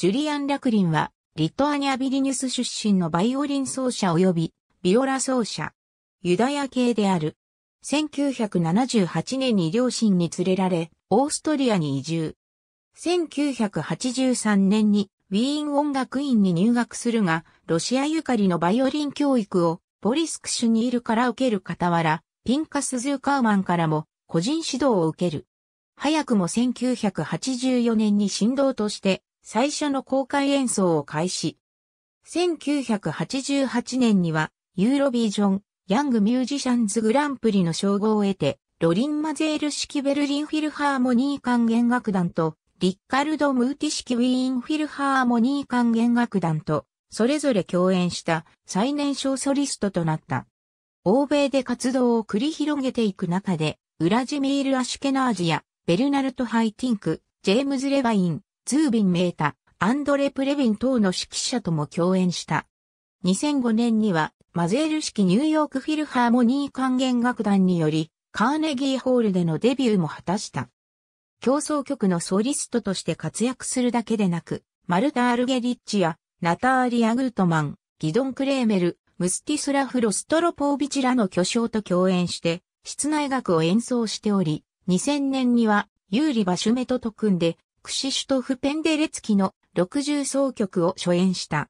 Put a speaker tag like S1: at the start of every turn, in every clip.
S1: ジュリアン・ラクリンは、リトアニア・ビリニュス出身のバイオリン奏者及び、ビオラ奏者。ユダヤ系である。1978年に両親に連れられ、オーストリアに移住。1983年にウィーン音楽院に入学するが、ロシアゆかりのバイオリン教育をボリスクシュにいるから受ける傍ら、ピンカス・ズーカーマンからも個人指導を受ける。早くも1984年に振動として最初の公開演奏を開始。1988年には、ユーロビジョン、ヤングミュージシャンズグランプリの称号を得て、ロリン・マゼール式ベルリンフィルハーモニー管弦楽団と、リッカルド・ムーティ式ウィーンフィルハーモニー管弦楽団と、それぞれ共演した最年少ソリストとなった。欧米で活動を繰り広げていく中で、ウラジミール・アシュケナージや、ベルナルト・ハイティンク、ジェームズ・レバイン、ズービン・メータ、アンドレ・プレビン等の指揮者とも共演した。2005年には、マゼール式ニューヨークフィルハーモニー管弦楽団により、カーネギーホールでのデビューも果たした。競争曲のソリストとして活躍するだけでなく、マルタ・アルゲリッチや、ナターリア・グートマン、ギドン・クレーメル、ムスティスラフ・ロストロポービチらの巨匠と共演して、室内楽を演奏しており、2000年には、ユーリ・バシュメトと組んで、クシシュトフ・ペンデレツキの60奏曲を初演した。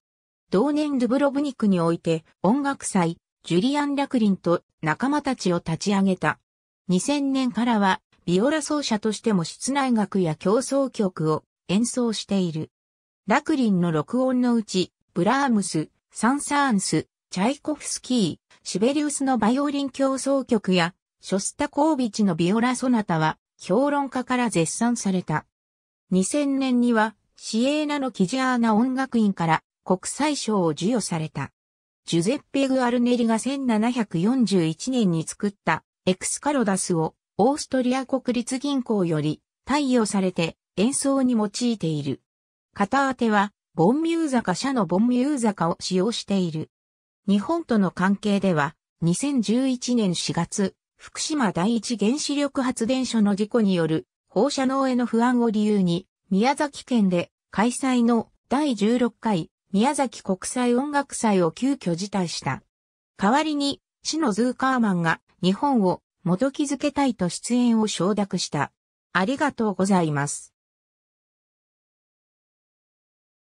S1: 同年ドゥブロブニクにおいて音楽祭、ジュリアン・ラクリンと仲間たちを立ち上げた。2000年からはビオラ奏者としても室内楽や競争曲を演奏している。ラクリンの録音のうち、ブラームス、サンサーンス、チャイコフスキー、シベリウスのバイオリン競争曲や、ショスタコービチのビオラソナタは、評論家から絶賛された。2000年には、シエーナのキジアーナ音楽院から国際賞を授与された。ジュゼッペ・グアルネリが1741年に作ったエクスカロダスをオーストリア国立銀行より貸与されて演奏に用いている。片当ては、ボンミューザか社のボンミューザかを使用している。日本との関係では、2011年4月、福島第一原子力発電所の事故による放射能への不安を理由に、宮崎県で開催の第16回宮崎国際音楽祭を急遽辞退した。代わりに、市のズーカーマンが日本を元気づけたいと出演を承諾した。ありがとうございます。